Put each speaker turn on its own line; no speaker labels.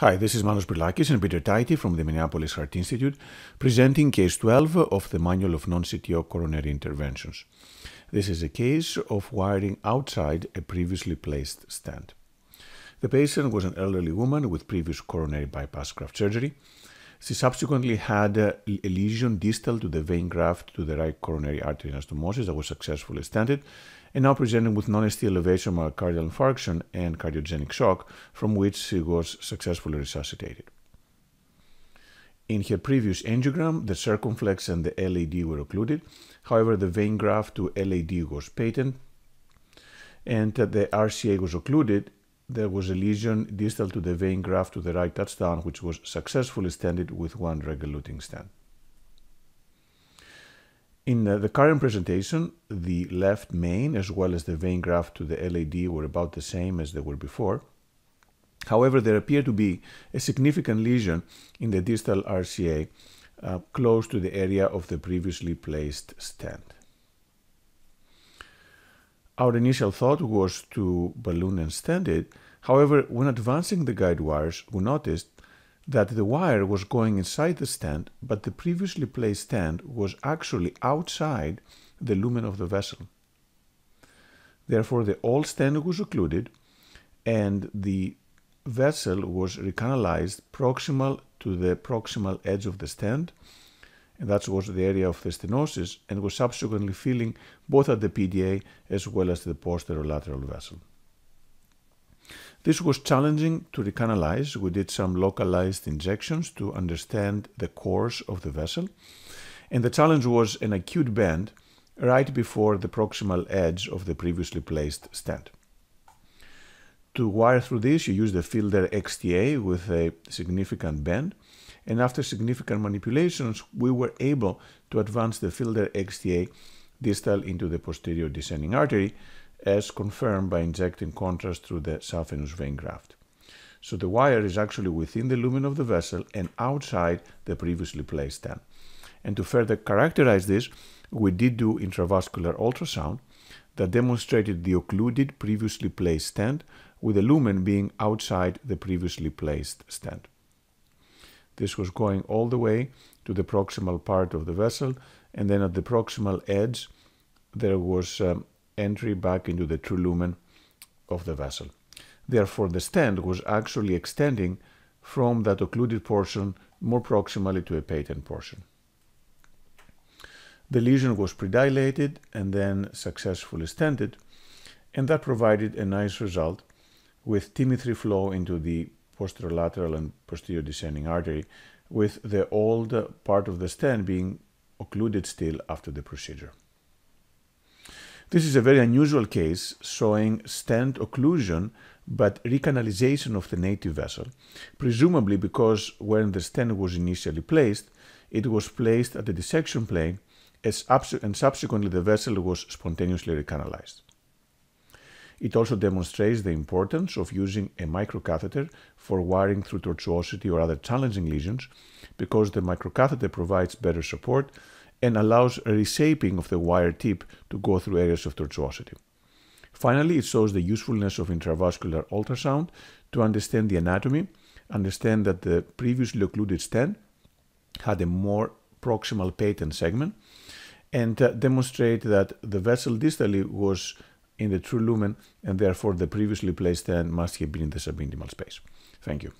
Hi, this is Manos Brilakis and Peter Taiti from the Minneapolis Heart Institute, presenting case 12 of the Manual of Non-CTO Coronary Interventions. This is a case of wiring outside a previously placed stent. The patient was an elderly woman with previous coronary bypass graft surgery. She subsequently had a, a lesion distal to the vein graft to the right coronary artery anastomosis that was successfully stented and now presented with non-ST elevation myocardial infarction and cardiogenic shock from which she was successfully resuscitated. In her previous angiogram, the circumflex and the LAD were occluded. However, the vein graft to LAD was patent and uh, the RCA was occluded there was a lesion distal to the vein graft to the right touchdown, which was successfully stented with one regulating stent. In uh, the current presentation, the left main as well as the vein graft to the LAD were about the same as they were before. However, there appeared to be a significant lesion in the distal RCA uh, close to the area of the previously placed stent. Our initial thought was to balloon and stand it. However, when advancing the guide wires, we noticed that the wire was going inside the stand, but the previously placed stand was actually outside the lumen of the vessel. Therefore, the old stand was occluded and the vessel was recanalized proximal to the proximal edge of the stand and that was the area of the stenosis, and was subsequently filling both at the PDA as well as the posterolateral vessel. This was challenging to recanalize. We did some localized injections to understand the course of the vessel. And the challenge was an acute bend right before the proximal edge of the previously placed stent to wire through this, you use the filter XTA with a significant bend. And after significant manipulations, we were able to advance the filter XTA distal into the posterior descending artery, as confirmed by injecting contrast through the saphenous vein graft. So the wire is actually within the lumen of the vessel and outside the previously placed stem. And to further characterize this, we did do intravascular ultrasound that demonstrated the occluded previously placed stent with the lumen being outside the previously placed stent. This was going all the way to the proximal part of the vessel and then at the proximal edge there was um, entry back into the true lumen of the vessel. Therefore the stent was actually extending from that occluded portion more proximally to a patent portion. The lesion was predilated and then successfully stented, and that provided a nice result with timetry flow into the posterolateral and posterior descending artery, with the old part of the stent being occluded still after the procedure. This is a very unusual case showing stent occlusion but recanalization of the native vessel, presumably because when the stent was initially placed, it was placed at the dissection plane and subsequently the vessel was spontaneously recanalized. It also demonstrates the importance of using a microcatheter for wiring through tortuosity or other challenging lesions because the microcatheter provides better support and allows a reshaping of the wire tip to go through areas of tortuosity. Finally, it shows the usefulness of intravascular ultrasound to understand the anatomy, understand that the previously occluded stent had a more proximal patent segment and uh, demonstrate that the vessel distally was in the true lumen and therefore the previously placed end must have been in the subintimal space. Thank you.